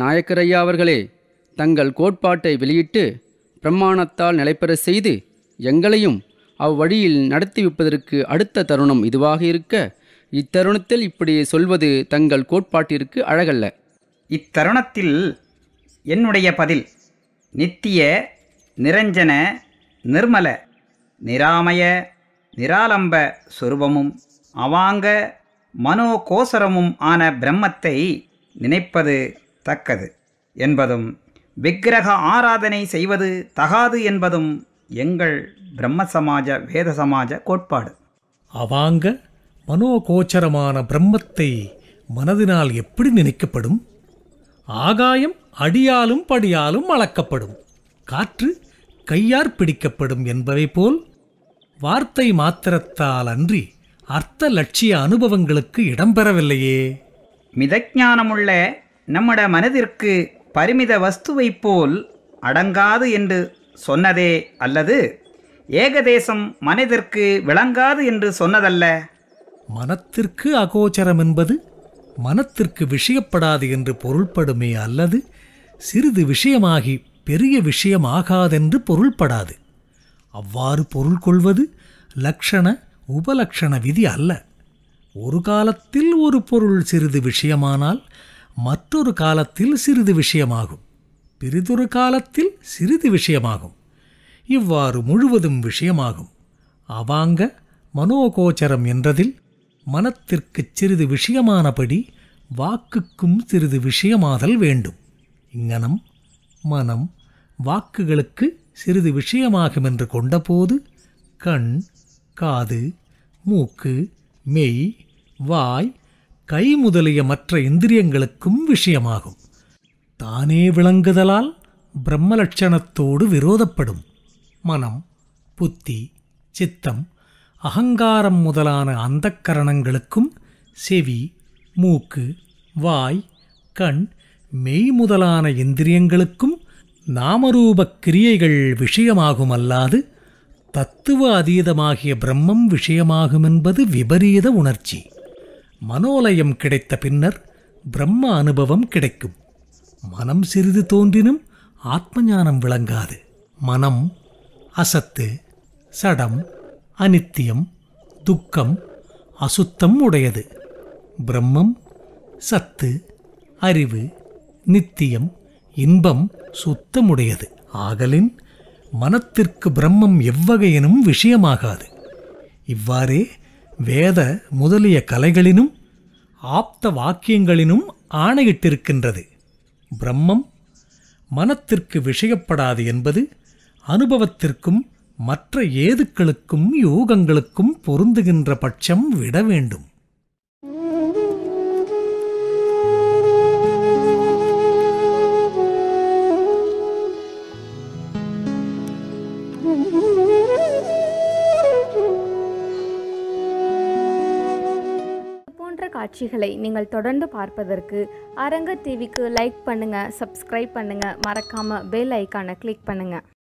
நாயக்கரையா அவர்களே தங்கள் கோட்பாட்டை வெளியிட்டு பிரமாணத்தால் நிலைபெற செய்து எங்களையும் அவ்வழியில் நடத்தி விப்பதற்கு அடுத்த தருணம் இதுவாக இருக்க இத்தருணத்தில் இப்படி சொல்வது தங்கள் கோட்பாட்டிற்கு அழகல்ல இத்தருணத்தில் என்னுடைய பதில் நித்திய நிரஞ்சன நிர்மல நிராமய நிராலம்ப சொருபமும் அவாங்க மனோகோசரமும் ஆன பிரம்மத்தை நினைப்பது தக்கது என்பதும் விக்கிரக ஆராதனை செய்வது தகாது என்பதும் எங்கள் பிரம்ம சமாஜ வேத சமாஜ கோட்பாடு அவாங்க மனோகோச்சரமான பிரம்மத்தை மனதினால் எப்படி நினைக்கப்படும் ஆகாயம் அடியாலும் படியாலும் அளக்கப்படும் காற்று கையார் பிடிக்கப்படும் என்பதை போல் வார்த்தை மாத்திரத்தால் அன்றி அர்த்த லட்சிய அனுபவங்களுக்கு இடம்பெறவில்லையே மிதஞானமுள்ள நம்மட மனதிற்கு பரிமித வஸ்துவைப் போல் அடங்காது என்று சொன்னதே அல்லது ஏகதேசம் மனதிற்கு விளங்காது என்று சொன்னதல்ல மனத்திற்கு அகோச்சரம் என்பது மனத்திற்கு விஷயப்படாது என்று பொருள்படுமே அல்லது சிறிது விஷயமாகி பெரிய விஷயமாகாதென்று பொருள்படாது அவ்வாறு பொருள் கொள்வது லக்ஷண உபலக்ஷண விதி அல்ல ஒரு காலத்தில் ஒரு பொருள் சிறிது விஷயமானால் மற்றொரு காலத்தில் சிறிது விஷயமாகும் பிரிதொரு காலத்தில் சிறிது விஷயமாகும் இவ்வாறு முழுவதும் விஷயமாகும் அவாங்க மனோகோச்சரம் என்றதில் மனத்திற்குச் சிறிது விஷயமானபடி வாக்குக்கும் சிறிது விஷயமாதல் வேண்டும் இங்கனம் மனம் வாக்குகளுக்கு சிறிது விஷயமாகும் என்று கொண்டபோது கண் காது மூக்கு மெய் வாய் கை முதலிய மற்ற இந்திரியங்களுக்கும் விஷயமாகும் தானே விளங்குதலால் பிரம்மலட்சணத்தோடு விரோதப்படும் மனம் புத்தி சித்தம் அகங்காரம் முதலான அந்த கரணங்களுக்கும் செவி மூக்கு வாய் கண் மெய் முதலான இந்திரியங்களுக்கும் நாமரூபக் கிரியைகள் விஷயமாகும் அல்லாது தத்துவ அதீதமாகிய பிரம்மம் விஷயமாகும் என்பது விபரீத உணர்ச்சி மனோலயம் கிடைத்த பின்னர் பிரம்ம அனுபவம் கிடைக்கும் மனம் சிறிது தோன்றினும் ஆத்மஞானம் விளங்காது மனம் அசத்து சடம் அனித்தியம் துக்கம் அசுத்தம் உடையது பிரம்மம் சத்து அறிவு நித்தியம் இன்பம் சுத்தமுடையது ஆகலின் மனத்திற்கு பிரம்மம் எவ்வகையினும் விஷயமாகாது இவ்வாறே வேத முதலிய கலைகளினும் ஆப்த வாக்கியங்களினும் ஆணையிட்டிருக்கின்றது பிரம்மம் மனத்திற்கு விஷயப்படாது என்பது அனுபவத்திற்கும் மற்ற ஏதுக்களுக்கும் யோகங்களுக்கும் பொருந்துகின்ற பட்சம் விட வேண்டும் Mm-hmm. காட்சிகளை நீங்கள் தொடர்ந்து பார்ப்பதற்கு அரங்க டிவிக்கு லைக் பண்ணுங்கள் சப்ஸ்கிரைப் பண்ணுங்கள் மறக்காமல் பெல் ஐக்கானை கிளிக் பண்ணுங்கள்